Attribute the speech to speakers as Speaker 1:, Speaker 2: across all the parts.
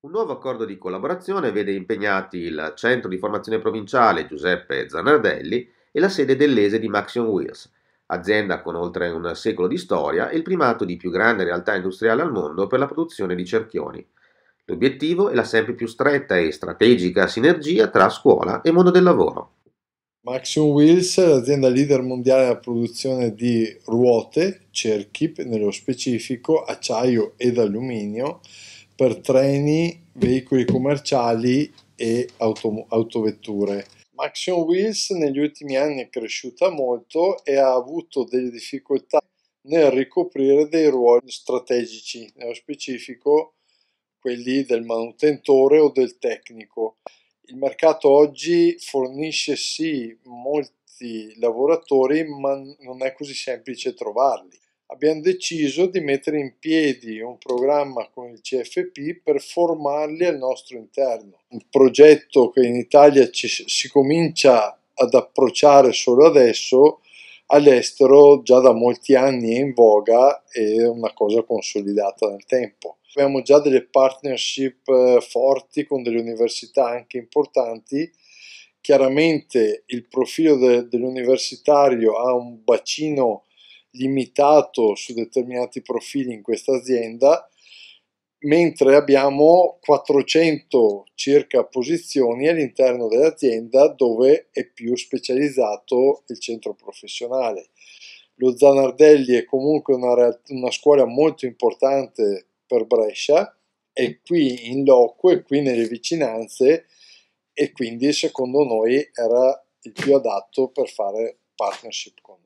Speaker 1: Un nuovo accordo di collaborazione vede impegnati il Centro di Formazione Provinciale Giuseppe Zanardelli e la sede dell'ESE di Maxion Wheels, azienda con oltre un secolo di storia e il primato di più grande realtà industriale al mondo per la produzione di cerchioni. L'obiettivo è la sempre più stretta e strategica sinergia tra scuola e mondo del lavoro.
Speaker 2: Ma Wheels è l'azienda leader mondiale nella produzione di ruote, cerchi, nello specifico acciaio ed alluminio, per treni, veicoli commerciali e auto, autovetture. Action Wheels negli ultimi anni è cresciuta molto e ha avuto delle difficoltà nel ricoprire dei ruoli strategici, nello specifico quelli del manutentore o del tecnico il mercato oggi fornisce sì molti lavoratori, ma non è così semplice trovarli. Abbiamo deciso di mettere in piedi un programma con il CFP per formarli al nostro interno. Un progetto che in Italia ci, si comincia ad approcciare solo adesso, all'estero già da molti anni è in voga e è una cosa consolidata nel tempo. Abbiamo già delle partnership eh, forti con delle università anche importanti. Chiaramente il profilo de- dell'universitario ha un bacino limitato su determinati profili in questa azienda, mentre abbiamo 400 circa posizioni all'interno dell'azienda dove è più specializzato il centro professionale. Lo Zanardelli è comunque una, una scuola molto importante per Brescia, è qui in loco, è qui nelle vicinanze e quindi secondo noi era il più adatto per fare partnership con noi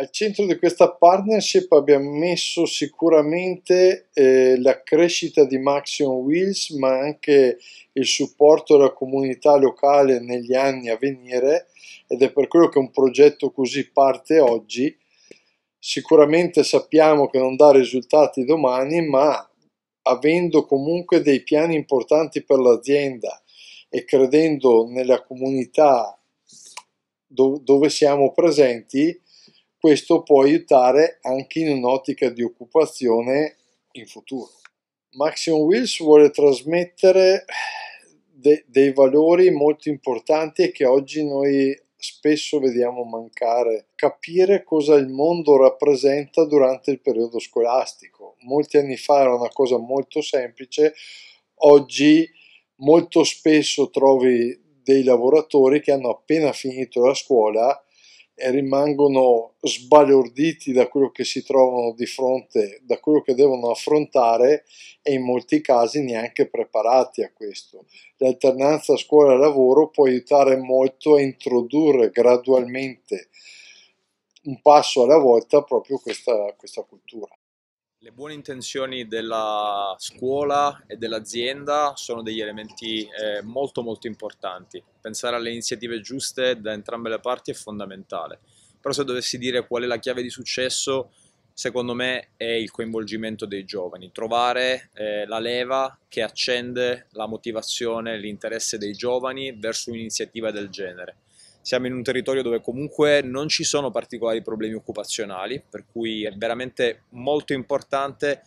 Speaker 2: al centro di questa partnership abbiamo messo sicuramente eh, la crescita di Maxion Wheels, ma anche il supporto alla comunità locale negli anni a venire ed è per quello che un progetto così parte oggi. Sicuramente sappiamo che non dà risultati domani, ma avendo comunque dei piani importanti per l'azienda e credendo nella comunità do dove siamo presenti, questo può aiutare anche in un'ottica di occupazione in futuro. Maxim Wills vuole trasmettere de- dei valori molto importanti che oggi noi spesso vediamo mancare, capire cosa il mondo rappresenta durante il periodo scolastico. Molti anni fa era una cosa molto semplice, oggi molto spesso trovi dei lavoratori che hanno appena finito la scuola rimangono sbalorditi da quello che si trovano di fronte, da quello che devono affrontare e in molti casi neanche preparati a questo. L'alternanza scuola-lavoro può aiutare molto a introdurre gradualmente un passo alla volta proprio questa, questa cultura.
Speaker 1: Le buone intenzioni della scuola e dell'azienda sono degli elementi eh, molto molto importanti. Pensare alle iniziative giuste da entrambe le parti è fondamentale. Però se dovessi dire qual è la chiave di successo, secondo me è il coinvolgimento dei giovani, trovare eh, la leva che accende la motivazione, e l'interesse dei giovani verso un'iniziativa del genere siamo in un territorio dove comunque non ci sono particolari problemi occupazionali, per cui è veramente molto importante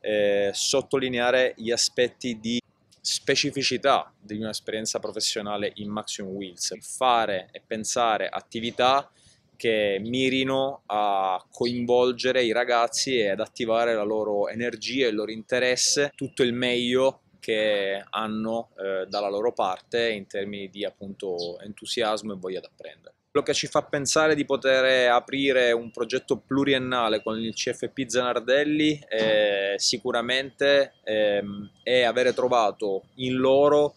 Speaker 1: eh, sottolineare gli aspetti di specificità di un'esperienza professionale in Maximum Wheels, fare e pensare attività che mirino a coinvolgere i ragazzi e ad attivare la loro energia, e il loro interesse, tutto il meglio che hanno eh, dalla loro parte in termini di appunto entusiasmo e voglia d'apprendere. Quello che ci fa pensare di poter aprire un progetto pluriennale con il CFP Zanardelli eh, sicuramente eh, è avere trovato in loro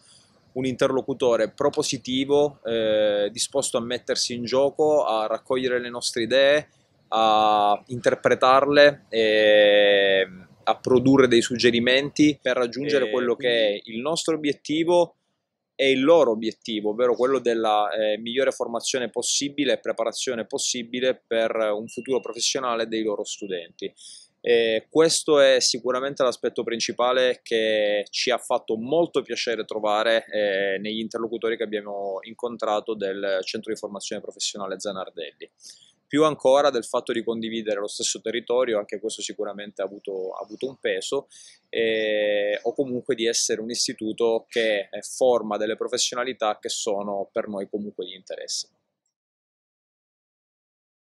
Speaker 1: un interlocutore propositivo, eh, disposto a mettersi in gioco, a raccogliere le nostre idee, a interpretarle e ehm, a produrre dei suggerimenti per raggiungere e eh, quello quindi... che è il nostro obiettivo e il loro obiettivo, ovvero quello della eh, migliore formazione possibile e preparazione possibile per un futuro professionale dei loro studenti. E questo è sicuramente l'aspetto principale che ci ha fatto molto piacere trovare eh, negli interlocutori che abbiamo incontrato del Centro di Formazione Professionale Zanardelli più ancora del fatto di condividere lo stesso territorio, anche questo sicuramente ha avuto, ha avuto un peso, e, eh, o comunque di essere un istituto che eh, forma delle professionalità che sono per noi comunque di interesse.